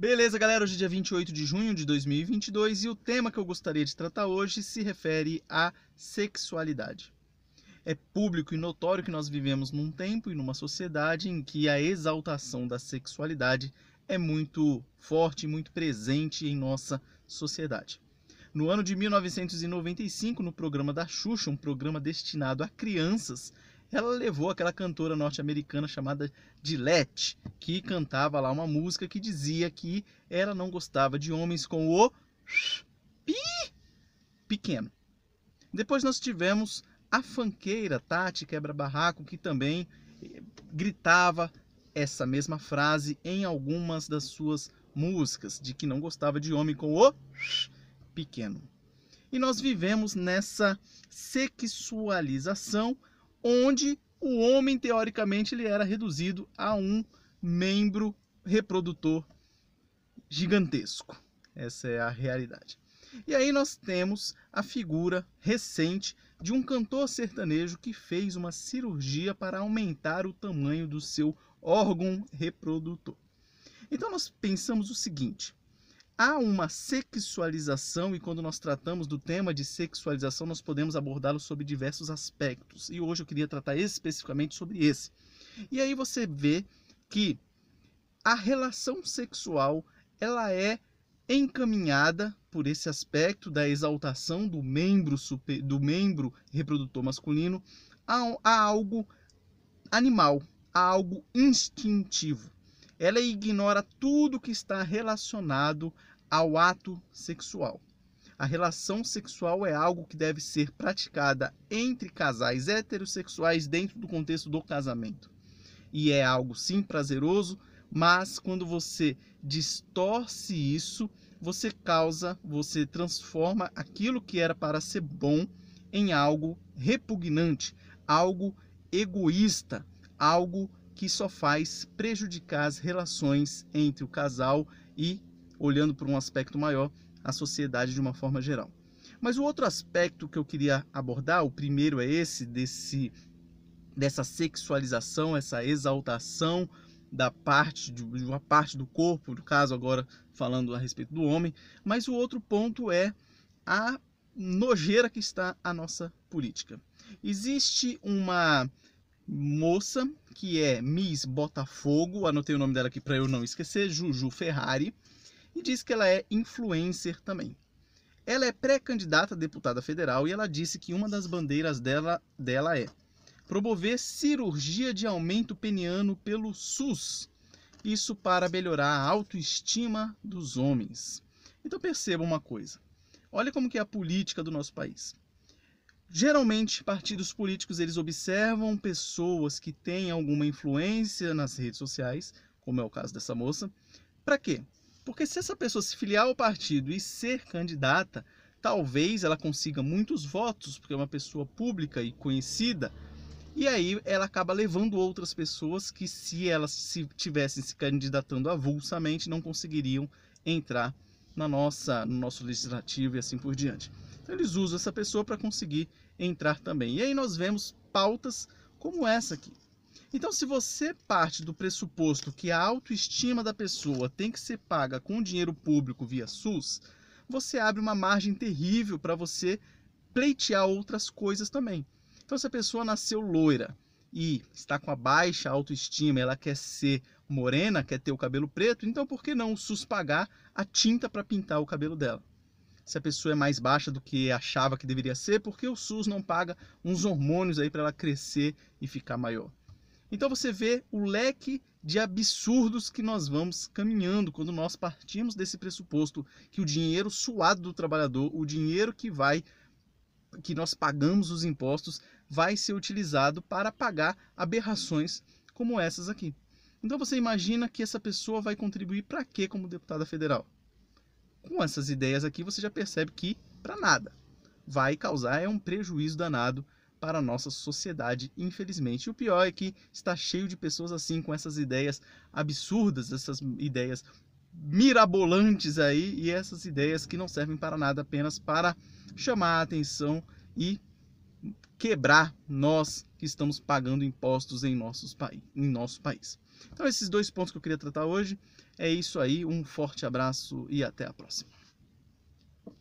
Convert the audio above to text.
Beleza, galera? Hoje é dia 28 de junho de 2022 e o tema que eu gostaria de tratar hoje se refere à sexualidade. É público e notório que nós vivemos num tempo e numa sociedade em que a exaltação da sexualidade é muito forte e muito presente em nossa sociedade. No ano de 1995, no programa da Xuxa, um programa destinado a crianças, ela levou aquela cantora norte-americana chamada Gillette, que cantava lá uma música que dizia que ela não gostava de homens com o pi pequeno. Depois nós tivemos a fanqueira Tati Quebra-Barraco, que também eh, gritava essa mesma frase em algumas das suas músicas, de que não gostava de homem com o pequeno. E nós vivemos nessa sexualização onde o homem teoricamente ele era reduzido a um membro reprodutor gigantesco. Essa é a realidade. E aí nós temos a figura recente de um cantor sertanejo que fez uma cirurgia para aumentar o tamanho do seu órgão reprodutor. Então nós pensamos o seguinte: há uma sexualização e quando nós tratamos do tema de sexualização, nós podemos abordá-lo sobre diversos aspectos. E hoje eu queria tratar especificamente sobre esse. E aí você vê que a relação sexual, ela é encaminhada por esse aspecto da exaltação do membro super, do membro reprodutor masculino a, a algo animal, a algo instintivo ela ignora tudo que está relacionado ao ato sexual. A relação sexual é algo que deve ser praticada entre casais heterossexuais dentro do contexto do casamento. E é algo sim prazeroso, mas quando você distorce isso, você causa, você transforma aquilo que era para ser bom em algo repugnante, algo egoísta, algo que só faz prejudicar as relações entre o casal e, olhando para um aspecto maior, a sociedade de uma forma geral. Mas o outro aspecto que eu queria abordar, o primeiro é esse desse dessa sexualização, essa exaltação da parte de uma parte do corpo, no caso agora falando a respeito do homem, mas o outro ponto é a nojeira que está a nossa política. Existe uma moça, que é Miss Botafogo, anotei o nome dela aqui para eu não esquecer, Juju Ferrari, e diz que ela é influencer também. Ela é pré-candidata a deputada federal e ela disse que uma das bandeiras dela, dela é promover cirurgia de aumento peniano pelo SUS. Isso para melhorar a autoestima dos homens. Então perceba uma coisa. Olha como que é a política do nosso país. Geralmente, partidos políticos eles observam pessoas que têm alguma influência nas redes sociais, como é o caso dessa moça. Para quê? Porque se essa pessoa se filiar ao partido e ser candidata, talvez ela consiga muitos votos, porque é uma pessoa pública e conhecida, e aí ela acaba levando outras pessoas que, se elas se tivessem se candidatando avulsamente, não conseguiriam entrar na nossa, no nosso legislativo e assim por diante. Então, eles usam essa pessoa para conseguir entrar também. E aí nós vemos pautas como essa aqui. Então, se você parte do pressuposto que a autoestima da pessoa tem que ser paga com dinheiro público via SUS, você abre uma margem terrível para você pleitear outras coisas também. Então, se a pessoa nasceu loira e está com a baixa autoestima, ela quer ser morena, quer ter o cabelo preto, então por que não o SUS pagar a tinta para pintar o cabelo dela? se a pessoa é mais baixa do que achava que deveria ser, porque o SUS não paga uns hormônios aí para ela crescer e ficar maior. Então você vê o leque de absurdos que nós vamos caminhando quando nós partimos desse pressuposto que o dinheiro suado do trabalhador, o dinheiro que vai que nós pagamos os impostos, vai ser utilizado para pagar aberrações como essas aqui. Então você imagina que essa pessoa vai contribuir para quê como deputada federal? com essas ideias aqui, você já percebe que para nada vai causar é um prejuízo danado para a nossa sociedade, infelizmente. E o pior é que está cheio de pessoas assim com essas ideias absurdas, essas ideias mirabolantes aí e essas ideias que não servem para nada, apenas para chamar a atenção e quebrar nós que estamos pagando impostos em, nossos paí em nosso país. Então, esses dois pontos que eu queria tratar hoje. É isso aí, um forte abraço e até a próxima.